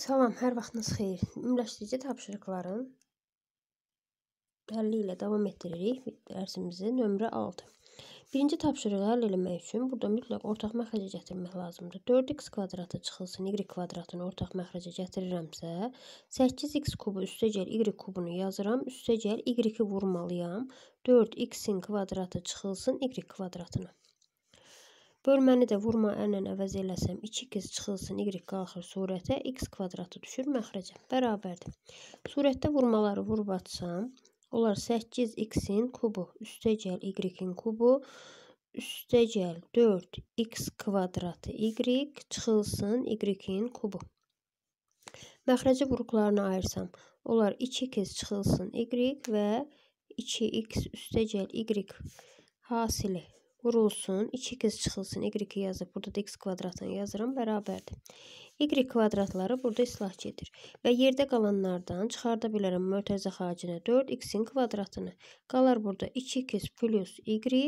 Salam, hər vaxtınız xeyir. Ümumiləşdirici tapşırıqların həlli ilə davam etdiririk dərsimizi nömrə 6. Birinci tapşırığı həll eləmək üçün burada mütləq ortaq məxrəcə gətirmək lazımdır. 4x kvadratı çıxılsın, y kvadratını ortaq məxrəcə gətirirəmsə, 8x kubu üstə gəl y kubunu yazıram, üstə gəl y-i vurmalıyam. 4x-in kvadratı çıxılsın, y kvadratını. Böl məni də vurma ənlə əvəz eləsəm 2x çıxılsın y qalxır surətə x kvadratı düşür məxrəcə. Bərabərdir. Surətdə vurmaları vurub atsam olar 8x-in kubu üstəgəl y-in kubu üstəgəl 4x kvadratı y çıxılsın y-in kubu. Məxrəci buruqlarını ayırsam, onlar 2 kez çıxılsın y və 2x üstəgəl y hasili vurulsun. 2x çıxılsın. Y2 yazıb. Burada da x kvadratını yazıram. Bərabərdir. Y kvadratları burada islah gedir. Və yerdə qalanlardan çıxarda bilərəm mörtəzə xaricinə 4x-in kvadratını. Qalar burada 2x plus y.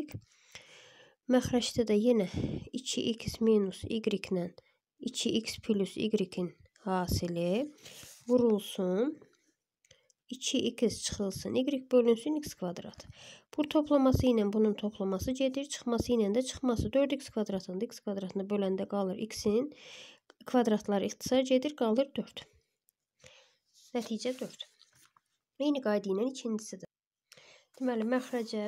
Məxrəcdə də yenə 2x minus y ilə 2x plus y-in hasili vurulsun. 2x çıxılsın. Y bölünsün x kvadrat. Bu toplaması ilə bunun toplaması gedir. Çıxması ilə də çıxması 4x kvadratında x kvadratını böləndə qalır x-in kvadratları ixtisar gedir, qalır 4. Nəticə 4. Eyni qayda ilə ikincisi də. Deməli, məxrəcə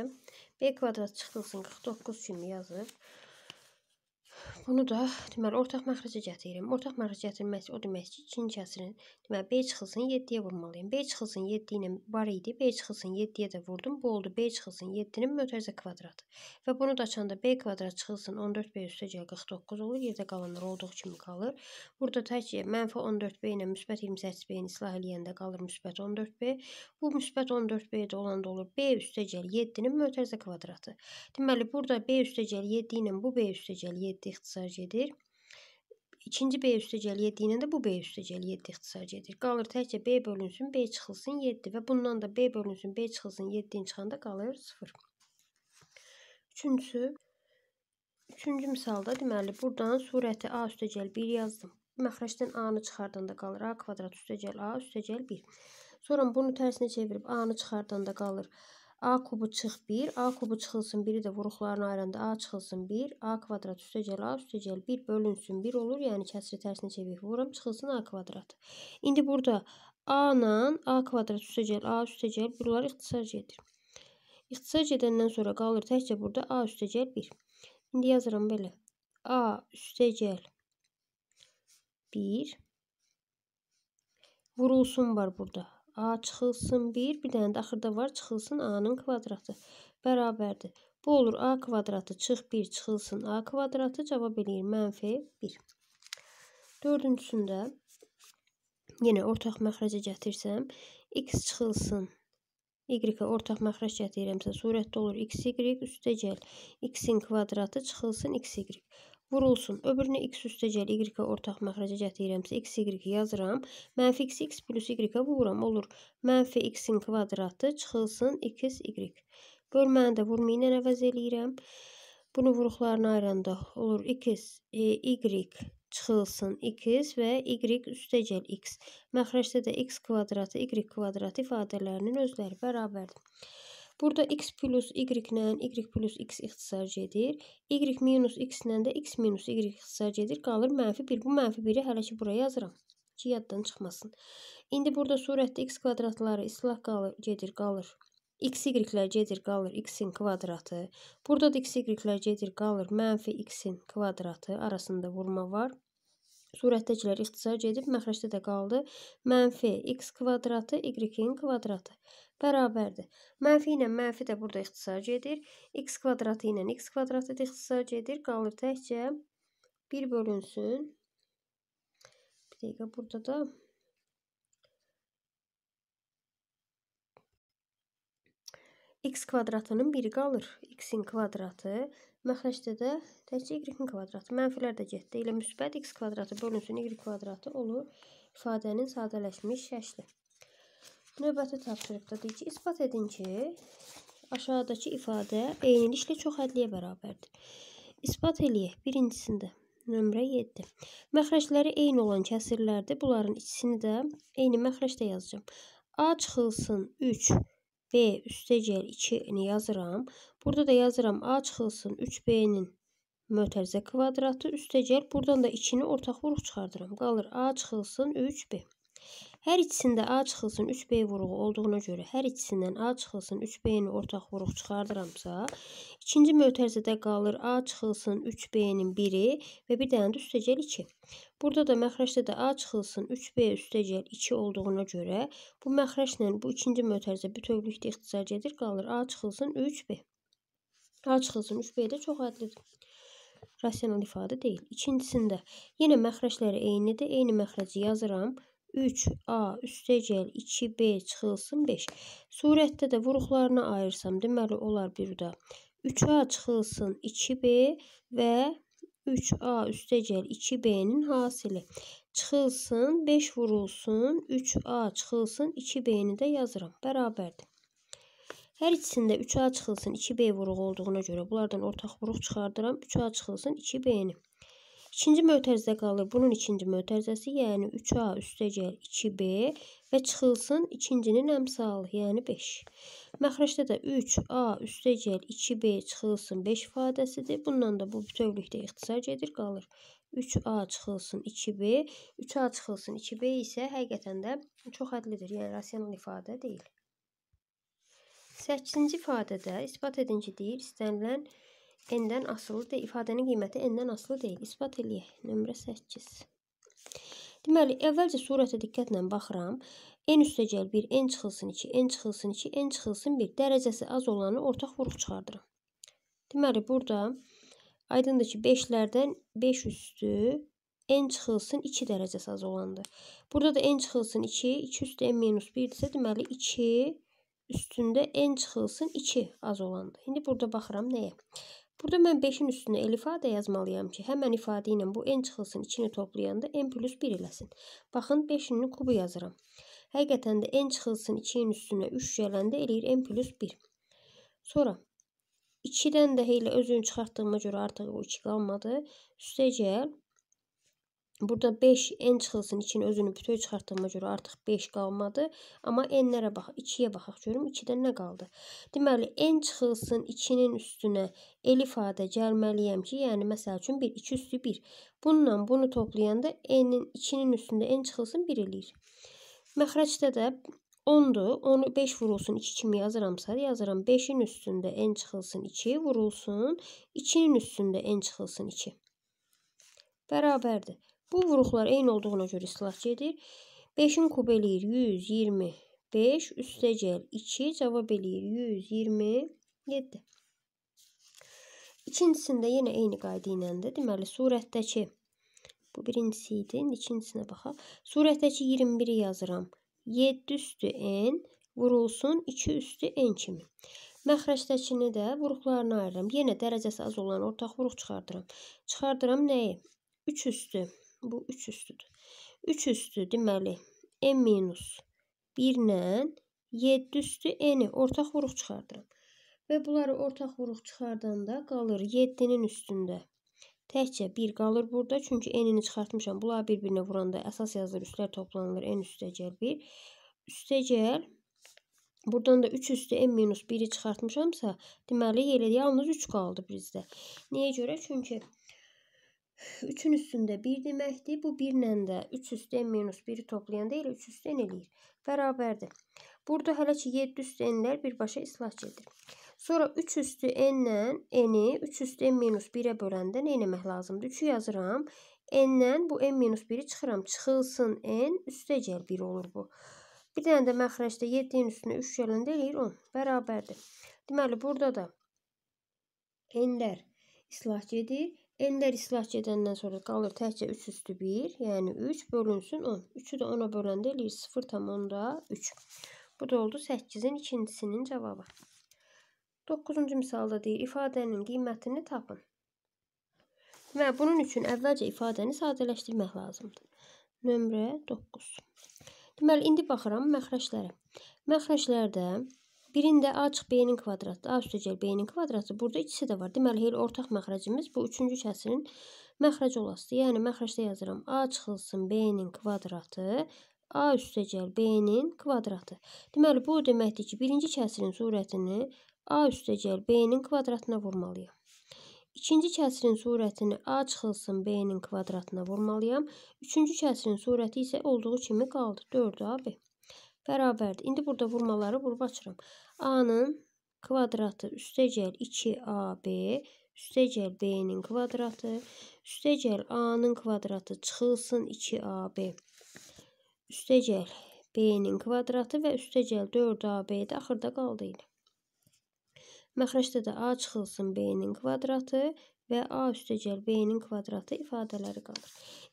b kvadrat çıxılsın 49 kimi yazıb. Bunu da deməli ortaq məxrəcə gətirirəm. Ortaq məxrəc gətirməsi o deməkdir ki, ikinci əsrin deməli B çıxılsın 7-yə vurmalıyam. B çıxılsın 7 ilə var idi. B çıxılsın 7-yə də vurdum. Bu oldu B çıxılsın 7-nin mötərizə kvadratı. Və bunu da açanda B kvadrat çıxılsın 14B üstəgəl 49 olur. Yerdə qalanlar olduğu kimi qalır. Burada təkcə mənfi 14B ilə müsbət 28B-ni islah eləyəndə qalır müsbət 14B. Bu müsbət 14B-də olanda olur B üstəgəl 7-nin mötərizə kvadratı. Deməli burada B üstəgəl 7 ilə bu B üstəgəl 7 ixtisası ixtisar gedir. İkinci B üstəgəl 7-yə də bu B üstəgəl 7 ixtisar gedir. Qalır təkcə B bölünsün, B çıxılsın 7 və bundan da B bölünsün, B çıxılsın 7-nin çıxanda qalır 0. Üçüncüsü, üçüncü misalda deməli buradan surəti A üstəgəl 1 yazdım. Məxrəcdən A-nı çıxardanda qalır A kvadrat üstəgəl A üstəgəl 1. Sonra bunu tərsinə çevirib A-nı çıxardanda qalır 1. A kubu çıx 1. A kubu çıxılsın 1-i də vuruqlarını ayıranda A çıxılsın 1. A kvadrat üstəgəl A üstəgəl 1 bölünsün 1 olur. Yəni kəsri tərsinə çevirib vururam. Çıxılsın A kvadrat. İndi burada A ilə A kvadrat üstəgəl A üstəgəl bunlar ixtisar gedir. İxtisar gedəndən sonra qalır təkcə burada A üstəgəl 1. İndi yazıram belə. A üstəgəl 1 vurulsun var burada. A çıxılsın 1, bir dənə də axırda var çıxılsın A-nın kvadratı bərabərdir. Bu olur A kvadratı çıx 1 çıxılsın A kvadratı cavab eləyir mənfi 1. Dördüncüsündə yenə ortaq məxrəcə gətirsəm x çıxılsın y-ə ortaq məxrəc gətirirəmsə surətdə olur xy üstə gəl x-in kvadratı çıxılsın xy vurulsun. Öbürünə x üstəcəl y-ə ortaq məxrəcə gətirirəmsə, x y-i yazıram. Mənfi x x plus y-ə vururam. Olur. Mənfi x-in kvadratı çıxılsın 2x y. Bölməni də vurma ilə əvəz eləyirəm. Bunu vuruqlarına ayıranda olur 2x e, y çıxılsın 2x və y üstəcəl x. Məxrəcdə də x kvadratı, y kvadratı ifadələrinin özləri bərabərdir. Burada x plus y ilə y plus x ixtisarcı edir. Y minus x ilə də x minus y ixtisarcı edir. Qalır mənfi 1. Bu mənfi 1-i hələ ki buraya yazıram ki, yaddan çıxmasın. İndi burada surətdə x kvadratları islah qalır, gedir, qalır. x y-lər gedir, qalır x-in kvadratı. Burada da x y-lər gedir, qalır mənfi x-in kvadratı. Arasında vurma var. Surətdəkilər ixtisar gedib, məxrəcdə də qaldı mənfi x kvadratı, y-in kvadratı bərabərdir. Mənfi ilə mənfi də burada ixtisac edir. X kvadratı ilə X kvadratı da ixtisac edir. Qalır təkcə 1 bölünsün. Bir dəqiqə burada da x kvadratının biri qalır. x-in kvadratı, məxrəcdə də təkcə y-in kvadratı. Mənfilər də getdi. Elə müsbət x kvadratı bölünsün y kvadratı olur ifadənin sadələşmiş şəkli. Növbəti tapşırıqda deyir ki, isbat edin ki, aşağıdakı ifadə eyniliklə çox hədliyə bərabərdir. İsbat eləyək. Birincisində nömrə 7. Məxrəcləri eyni olan kəsirlərdir. Bunların ikisini də eyni məxrəcdə yazacağım. A çıxılsın 3, B üstəgəl 2-ni yazıram. Burada da yazıram A çıxılsın 3B-nin mötərizə kvadratı üstəgəl. Buradan da 2-ni ortaq vuruq çıxardıram. Qalır A çıxılsın 3B. Hər ikisində A çıxılsın 3B vuruğu olduğuna görə hər ikisindən A çıxılsın 3B-nin ortaq vuruq çıxardıramsa, ikinci mötərizədə qalır A çıxılsın 3B-nin 1-i və bir dənə də üstəcəl 2. Burada da məxrəcdə də A çıxılsın 3B üstəcəl 2 olduğuna görə bu məxrəclə bu ikinci mötərizə bütövlükdə ixtisar edir, qalır A çıxılsın 3B. A çıxılsın 3B də çox ədlidir rasional ifadə deyil. İkincisində yenə məxrəcləri eynidir. Eyni məxrəci yazıram. 3A üstəgəl 2B çıxılsın 5. Surətdə də vuruqlarına ayırsam, deməli olar burada 3A çıxılsın 2B və 3A üstəgəl 2B-nin hasili. Çıxılsın, 5 vurulsun, 3A çıxılsın, 2B-ni də yazıram. Bərabərdir. Hər ikisində 3A çıxılsın, 2B vuruğu olduğuna görə bunlardan ortaq vuruq çıxardıram. 3A çıxılsın, 2B-ni. İkinci mötərizə qalır. Bunun ikinci mötərizəsi, yəni 3A üstəgəl 2B və çıxılsın ikincinin əmsalı, yəni 5. Məxrəcdə də 3A üstəgəl 2B çıxılsın 5 ifadəsidir. Bundan da bu bütövlükdə ixtisar gedir, qalır. 3A çıxılsın 2B, 3A çıxılsın 2B isə həqiqətən də çox hədlidir, yəni rasional ifadə deyil. 8-ci ifadədə isbat edin ki, deyir, istənilən n-dən asılı deyil. İfadənin qiyməti n-dən asılı deyil. İsbat eləyək. Nömrə 8. Deməli, əvvəlcə surətə diqqətlə baxıram. n üstəcəl 1, n çıxılsın 2, n çıxılsın 2, n çıxılsın 1. Dərəcəsi az olanı ortaq vuruq çıxardıram. Deməli, burada aydındır ki, 5-lərdən 5 üstü n çıxılsın 2 dərəcəsi az olandır. Burada da n çıxılsın 2, 2 üstü n-1-dirsə, deməli 2 üstündə n çıxılsın 2 az olanda. İndi burada baxıram nəyə? Burada mən 5-in üstünə el ifadə yazmalıyam ki, həmən ifadə ilə bu n çıxılsın 2-ni toplayanda n plus 1 eləsin. Baxın, 5-inin kubu yazıram. Həqiqətən də n çıxılsın 2-nin üstünə 3 gələndə eləyir n plus 1. Sonra 2-dən də elə özünü çıxartdığıma görə artıq bu 2 qalmadı. Üstə gəl Burada 5 n çıxılsın için özünü bütöv çıxartdığıma görə artıq 5 qalmadı. Amma n-lərə bax, 2-yə baxaq görüm 2-də nə qaldı. Deməli n çıxılsın 2-nin üstünə el ifadə gəlməliyəm ki, yəni məsəl üçün 1 2 üstü 1. Bununla bunu toplayanda n-in 2-nin üstündə n çıxılsın 1 eləyir. Məxrəcdə də 10-dur. 10 5 vurulsun 2 kimi yazıramsa, yazıram 5-in üstündə n çıxılsın 2 vurulsun 2-nin üstündə n çıxılsın 2. Bərabərdir. Bu vuruqlar eyni olduğuna görə istilah gedir. 5-in kub eləyir 125 üstəcəl 2 cavab eləyir 127. İkincisində yenə eyni qayda ilə də deməli surətdəki bu birincisi idi. İkincisinə baxaq. Surətdəki 21-i yazıram. 7 üstü n vurulsun 2 üstü n kimi. Məxrəcdəkini də vuruqlarına ayırıram. Yenə dərəcəsi az olan ortaq vuruq çıxardıram. Çıxardıram nəyi? 3 üstü Bu 3 üstüdür. 3 üstü deməli n e minus 1 ilə 7 üstü n-i ortaq vuruq çıxardıram. Və bunları ortaq vuruq çıxardanda qalır 7-nin üstündə. Təkcə 1 qalır burada, çünki n-ini çıxartmışam. Bunlar bir-birinə vuranda əsas yazılır, üstlər toplanılır, n üstəcəl 1. Üstəcəl Buradan da 3 üstü n minus 1-i çıxartmışamsa, deməli, elə yalnız 3 qaldı bizdə. Niyə görə? Çünki 3-ün üstündə 1 deməkdir. Bu 1 ilə də 3 üstdən minus 1-i toplayan deyil, 3 üstdən eləyir. Bərabərdir. Burada hələ ki 7 üstü n-lər birbaşa islah gedir. Sonra 3 üstü n-lə n-i 3 üstdən minus 1-ə böləndə nə eləmək lazımdır? 3-ü yazıram. n-lə bu n-1-i çıxıram. Çıxılsın n, üstə gəl 1 olur bu. Bir dənə də mən xərəcdə 7-nin üstünə 3 gələndə eləyir 10. Bərabərdir. Deməli, burada da n-lər islah gedir. Ellər islah gedəndən sonra qalır təkcə 3 üstü 1, yəni 3 bölünsün 10. 3-ü də 10-a böləndə eləyir 0,3. Bu da oldu 8-in ikincisinin cavabı. 9-cu misalda deyir, ifadənin qiymətini tapın. Və bunun üçün əvvəlcə ifadəni sadələşdirmək lazımdır. Nömrə 9. Deməli, indi baxıram məxrəclərə. Məxrəclərdə Birində A açıq B-nin kvadratı, A üstəgəl B-nin kvadratı. Burada ikisi də var. Deməli, elə ortaq məxrəcimiz bu üçüncü şəslinin məxrəci olasıdır. Yəni, məxrəcdə yazıram A çıxılsın B-nin kvadratı, A üstəgəl B-nin kvadratı. Deməli, bu deməkdir ki, birinci kəsirin surətini A üstəgəl B-nin kvadratına vurmalıyam. İkinci kəsirin surətini A çıxılsın B-nin kvadratına vurmalıyam. Üçüncü kəsirin surəti isə olduğu kimi qaldı. 4AB bərabərdir. İndi burada vurmaları vurub açıram. A-nın kvadratı üstəgəl 2AB üstəgəl B-nin kvadratı üstəgəl A-nın kvadratı çıxılsın 2AB üstəgəl B-nin kvadratı və üstəgəl 4AB-də axırda qaldı ilə. Məxrəcdə də A çıxılsın B-nin kvadratı və a üstə gəl b-nin kvadratı ifadələri qalır.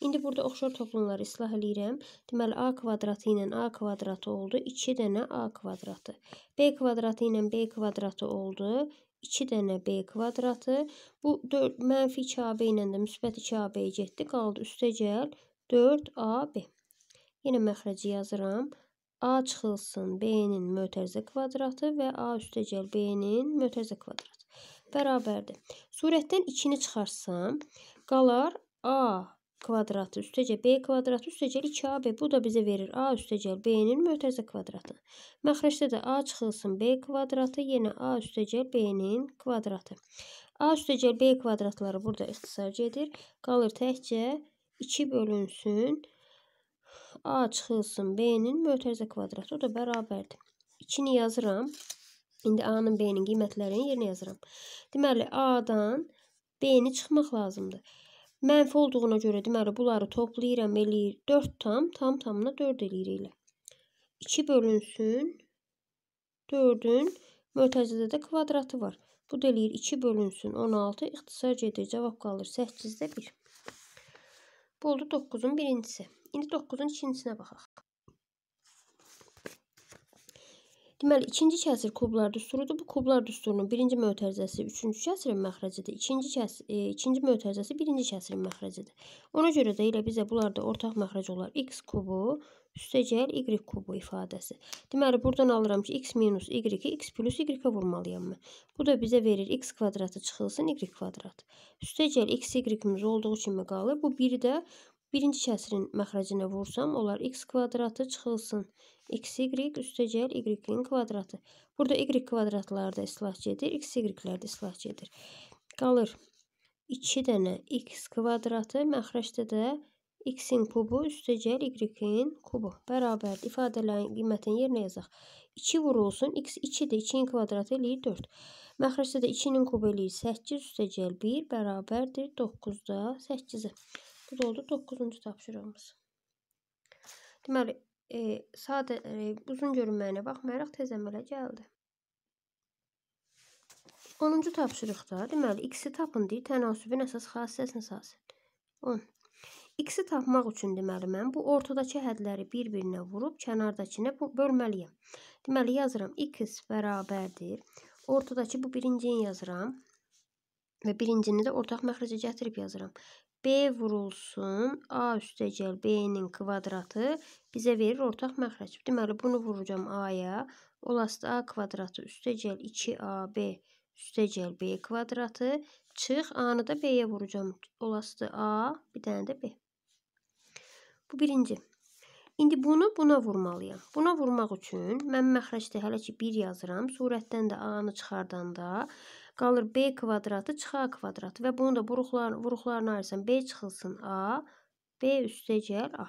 İndi burada oxşar toplumları islah eləyirəm. Deməli, a kvadratı ilə a kvadratı oldu 2 dənə a kvadratı. b kvadratı ilə b kvadratı oldu 2 dənə b kvadratı. Bu 4 mənfi 2ab ilə də müsbət 2ab getdi. Qaldı üstə gəl 4ab. Yenə məxrəci yazıram. A çıxılsın B-nin mötərizə kvadratı və A üstəgəl B-nin mötərizə kvadratı bərabərdir. Surətdən 2-ni çıxarsam, qalar A kvadratı üstəcəl B kvadratı üstəcəl 2AB. Bu da bizə verir A üstəcəl B-nin mötərizə kvadratı. Məxrəcdə də A çıxılsın B kvadratı, yenə A üstəcəl B-nin kvadratı. A üstəcəl B kvadratları burada ixtisar gedir. Qalır təkcə 2 bölünsün. A çıxılsın B-nin mötərizə kvadratı. O da bərabərdir. 2-ni yazıram. İndi A-nın B-nin qiymətlərini yerinə yazıram. Deməli, A-dan B-ni çıxmaq lazımdır. Mənfi olduğuna görə deməli bunları toplayıram, eləyir 4 tam, tam tamına 4 eləyir elə. 2 bölünsün 4-ün mötəzidə də kvadratı var. Bu da eləyir 2 bölünsün 16, ixtisar gedir, cavab qalır 8-də 1. Bu oldu 9-un birincisi. İndi 9-un ikincisinə baxaq. Deməli, ikinci kəsir kublar düsturudur. Bu kublar düsturunun birinci mötərizəsi üçüncü kəsirin məxrəcidir. İkinci, kəs, e, ikinci mötərizəsi birinci kəsirin məxrəcidir. Ona görə də elə bizə bunlarda ortaq məxrəc olar. X kubu üstəgəl Y kubu ifadəsi. Deməli, buradan alıram ki, X minus Y-i X plus Y-ə vurmalıyam mən. Bu da bizə verir X kvadratı çıxılsın Y kvadrat. Üstəgəl X Y-imiz olduğu kimi qalır. Bu biri də birinci kəsrin məxrəcinə vursam, onlar x kvadratı çıxılsın. xy üstəcəl y-in kvadratı. Burada y kvadratları da islahçı edir, xy-lər də islahçı edir. Qalır 2 dənə x kvadratı, məxrəcdə də x-in kubu üstəcəl y-in kubu. Bərabərdir. İfadələrin qiymətini yerinə yazaq. 2 vurulsun, x 2-dir, 2-nin kvadratı eləyir 4. Məxrəcdə də 2-nin kubu eləyir 8 üstəcəl 1, bərabərdir 9-da 8-i. Bu da oldu 9-cu tapşırığımız. Deməli, e, sadə e, uzun görünməyinə baxmayaraq tez əmələ gəldi. 10-cu tapşırıqda, deməli, x-i tapın deyir, tənasübün əsas xassəsini sahəsidir. 10. X-i tapmaq üçün deməli mən bu ortadakı hədləri bir-birinə vurub kənardakını bölməliyəm. Deməli yazıram x bərabərdir. Ortadakı bu birincini yazıram və birincini də ortaq məxrəcə gətirib yazıram. B vurulsun. A üstəgəl B-nin kvadratı bizə verir ortaq məxrəc. Deməli, bunu vuracam A-ya. Olası A kvadratı üstəgəl 2AB üstəgəl B kvadratı. Çıx, A-nı da B-yə vuracam. Olası A, bir dənə də B. Bu birinci. İndi bunu buna vurmalıyam. Buna vurmaq üçün mən məxrəcdə hələ ki 1 yazıram. Surətdən də A-nı çıxardanda Qalır B kvadratı çıxı A kvadratı və bunu da vuruqlar, vuruqlarına ayırsan. B çıxılsın A, B üstə gəl A.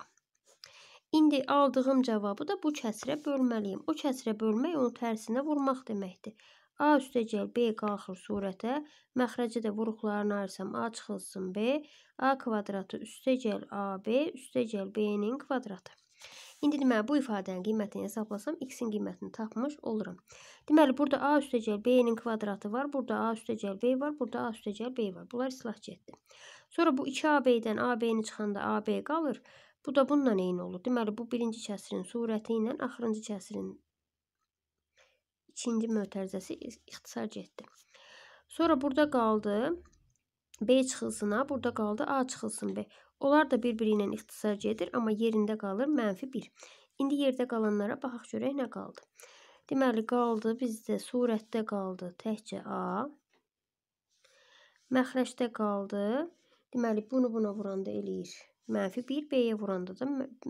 İndi aldığım cavabı da bu kəsirə bölməliyim. O kəsirə bölmək onu tərsinə vurmaq deməkdir. A üstə gəl B qalxır surətə, məxrəci də vuruqlarını ayırsam A çıxılsın B, A kvadratı üstə gəl AB, üstə gəl B-nin kvadratı. İndi deməli hə, bu ifadənin qiymətini hesablasam x-in qiymətini tapmış olurum. Deməli burada a üstəgəl b-nin kvadratı var, burada a üstəgəl b var, burada a üstəgəl b var. Bunlar islah getdi. Sonra bu 2ab-dən ab-ni çıxanda ab qalır. Bu da bununla eyni olur. Deməli bu birinci kəsrin surəti ilə axırıncı kəsrin ikinci mötərizəsi ixtisar getdi. Sonra burada qaldı B çıxılsın A, burada qaldı A çıxılsın B. Onlar da bir-biri ilə ixtisar edir, amma yerində qalır mənfi 1. İndi yerdə qalanlara baxaq görək nə qaldı. Deməli, qaldı bizdə surətdə qaldı təkcə A. Məxrəcdə qaldı. Deməli, bunu buna vuranda eləyir. Mənfi 1, B-yə vuranda da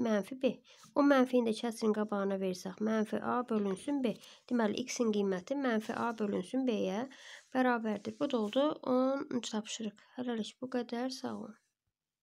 mənfi B. O mənfini də kəsrin qabağına versək, mənfi A bölünsün B. Deməli, x-in qiyməti mənfi A bölünsün B-yə bərabərdir. Bu da oldu 10 çapışırıq. Hələlik bu qədər. Sağ olun.